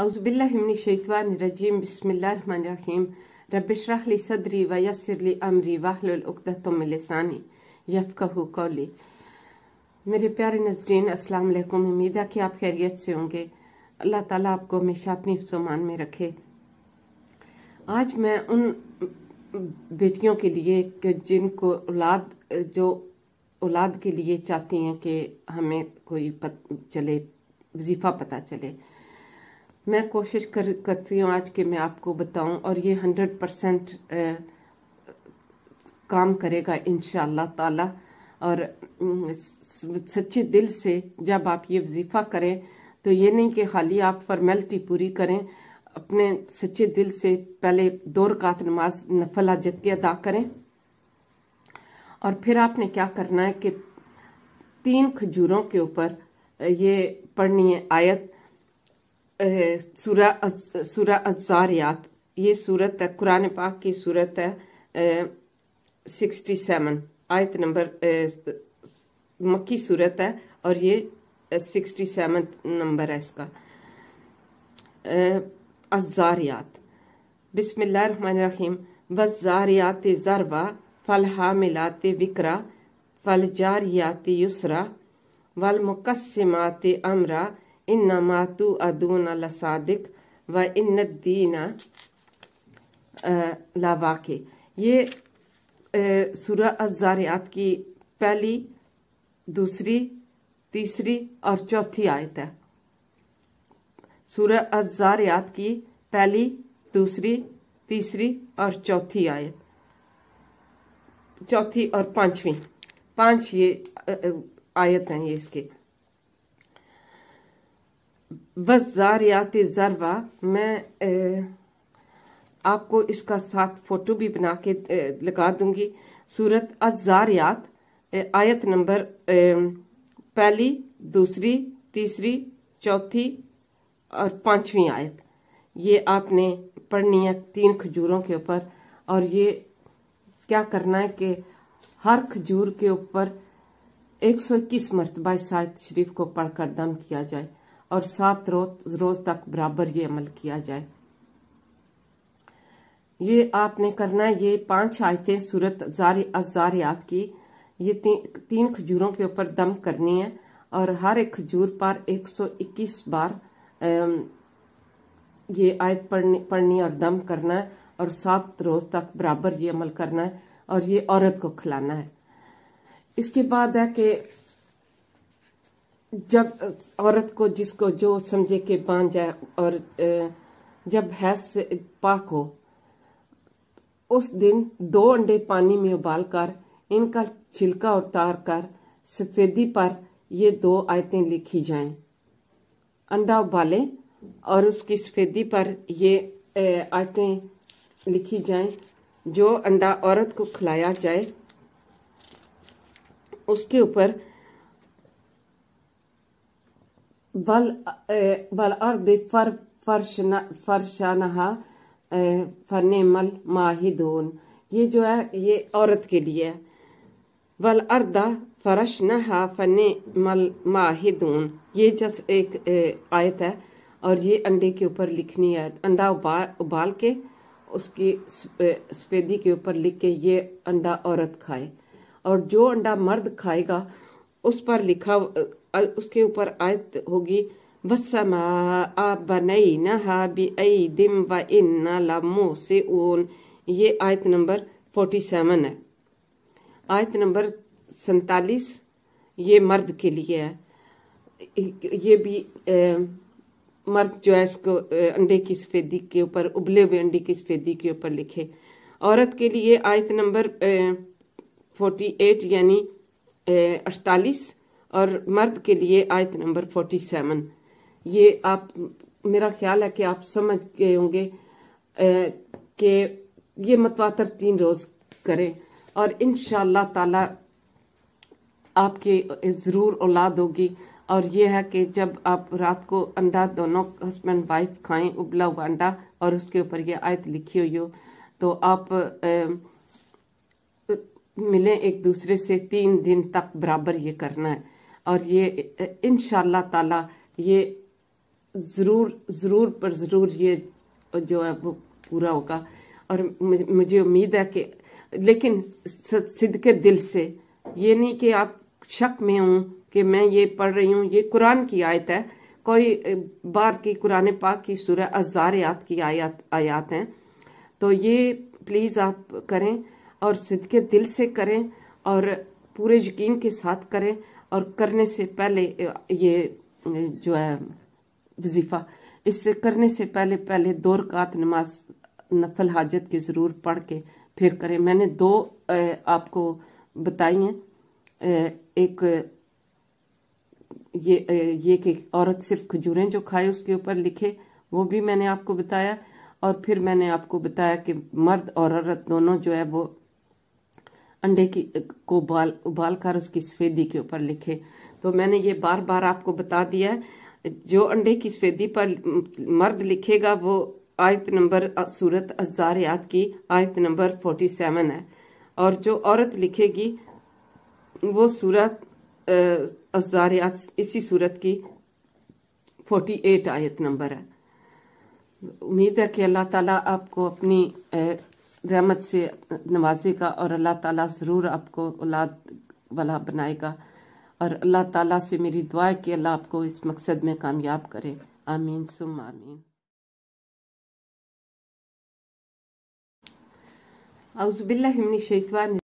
अउज़बिल्लिमिनशैतवानरजीम बसमीम रबशरहली सदरी वयसरली अमरी वाहलतमिलसानी यफ़कहू कौली मेरे प्यारे नजरीन अस्सलाम उम्मीद है कि आप खैरियत से होंगे अल्लाह ताला आपको हमेशा अपनी फसमान में रखे आज मैं उन बेटियों के लिए जिनको औलाद जो औलाद के लिए चाहती हैं कि हमें कोई पत, चले वजीफ़ा पता चले मैं कोशिश कर करती हूँ आज के मैं आपको बताऊँ और ये हंड्रेड परसेंट काम करेगा इन ताला और सच्चे दिल से जब आप ये वजीफ़ा करें तो ये नहीं कि खाली आप फॉर्मेलिटी पूरी करें अपने सच्चे दिल से पहले दो रकात नमाज नफल हाजत के अदा करें और फिर आपने क्या करना है कि तीन खजूरों के ऊपर ये पढ़नी है आयत सूरा सूरा अजारियात ये सूरत है कुरान पाक की सूरत है सिक्सटी सेवन आयत नंबर मक्की सूरत है और ये सिक्सटी सेवन नंबर है इसका अजारियात बिसमीम वजारियात ज़रबा फल हामिलाते विकरा फल जारियात युसरा वाल मुकस्मात अमरा इन नमातु अदून लसादिक व इन दीना लावाके ये सूर्य अजारियात की पहली दूसरी तीसरी और चौथी आयत है सूर्य अजारियात की पहली दूसरी तीसरी और चौथी आयत चौथी और पांचवी पांच ये आयत हैं ये इसके याति ज़रवा मैं ए, आपको इसका साथ फ़ोटो भी बना के ए, लगा दूंगी सूरत अजारियात आयत नंबर ए, पहली दूसरी तीसरी चौथी और पांचवी आयत ये आपने पढ़नी है तीन खजूरों के ऊपर और ये क्या करना है कि हर खजूर के ऊपर एक सौ इक्कीस मरतबा इस शरीफ को पढ़कर दम किया जाए और सात रोज रोज तक बराबर ये अमल किया जाए ये आपने करना है ये पांच आयतें सूरत याद की ये ती, तीन खजूरों के ऊपर दम करनी है और हर एक खजूर पर 121 बार ये आयत पढ़नी पढ़नी और दम करना है और सात रोज तक बराबर ये अमल करना है और ये औरत को खिलाना है इसके बाद है कि जब औरत को जिसको जो समझे के बांध जाए और जब हैस से पाक हो उस दिन दो अंडे पानी में उबाल कर इनका छिलका उतार कर सफेदी पर ये दो आयतें लिखी जाएं। अंडा उबालें और उसकी सफेदी पर ये आयतें लिखी जाएं। जो अंडा औरत को खिलाया जाए उसके ऊपर वलअर्द फर फर्शन फरशानहा फनेमल माहिदून ये जो है ये औरत के लिए है वल अर्दा फरश नहा फने मल माहिदून ये जस एक आयत है और ये अंडे के ऊपर लिखनी है अंडा उबाल उबाल के उसकी सफेदी के ऊपर लिख के ये अंडा औरत खाए और जो अंडा मर्द खाएगा उस पर लिखा उसके ऊपर आयत होगी ये आयत नंबर फोर्टी है आयत नंबर सैतालीस ये मर्द के लिए है ये भी ए, मर्द जो है इसको अंडे की सफ़ेदी के ऊपर उबले हुए अंडे की सफ़ेदी के ऊपर लिखे औरत के लिए आयत नंबर फोर्टी एट यानी अड़तालीस और मर्द के लिए आयत नंबर फोर्टी सेवन ये आप मेरा ख्याल है कि आप समझ गए होंगे कि ये मतवातर तीन रोज़ करें और इन ताला आपके ज़रूर औलाद होगी और ये है कि जब आप रात को अंडा दोनों हस्बैंड वाइफ खाएं उबला हुआ अंडा और उसके ऊपर ये आयत लिखी हुई हो तो आप मिलें एक दूसरे से तीन दिन तक बराबर ये करना है और ये इन ताला ये ज़रूर ज़रूर पर ज़रूर ये जो है वो पूरा होगा और मुझे उम्मीद है कि लेकिन सिद्ध के दिल से ये नहीं कि आप शक में हूँ कि मैं ये पढ़ रही हूँ ये कुरान की आयत है कोई बार की कुरान पाक की अजार याद की आयत आयात हैं तो ये प्लीज़ आप करें और सिद्ध के दिल से करें और पूरे यकीन के साथ करें और करने से पहले ये जो है वजीफ़ा इससे करने से पहले पहले दो रकात नमाज नफल हाजत की ज़रूर पढ़ के फिर करें मैंने दो आपको बताई हैं एक ये ये कि औरत सिर्फ खजूरें जो खाए उसके ऊपर लिखे वो भी मैंने आपको बताया और फिर मैंने आपको बताया कि मर्द और औरत दोनों जो है वो अंडे की को उबाल उबाल कर उसकी सफ़ेदी के ऊपर लिखे तो मैंने ये बार बार आपको बता दिया जो अंडे की सफ़ेदी पर मर्द लिखेगा वो आयत नंबर सूरत अजारियात की आयत नंबर फोर्टी सेवन है और जो औरत लिखेगी वो सूरत अजारियात इसी सूरत की फोर्टी एट आयत नंबर है उम्मीद है कि अल्लाह ताला आपको अपनी रहमत से नवाजेगा और अल्लाह ताला ज़रूर आपको औलाद वाला बनाएगा और अल्लाह ताला से मेरी दुआ है कि अल्लाह आपको इस मकसद में कामयाब करे आमीन सुम आमीन अउज़बिल्लिमिनशैतवान